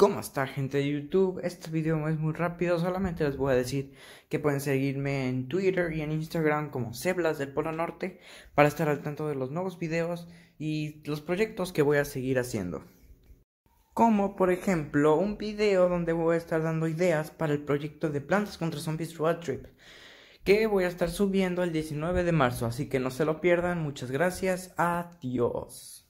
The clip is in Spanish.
¿Cómo está gente de YouTube? Este video es muy rápido, solamente les voy a decir que pueden seguirme en Twitter y en Instagram como Ceblas del Polo Norte para estar al tanto de los nuevos videos y los proyectos que voy a seguir haciendo. Como por ejemplo un video donde voy a estar dando ideas para el proyecto de Plantas contra Zombies Road Trip que voy a estar subiendo el 19 de marzo, así que no se lo pierdan, muchas gracias, adiós.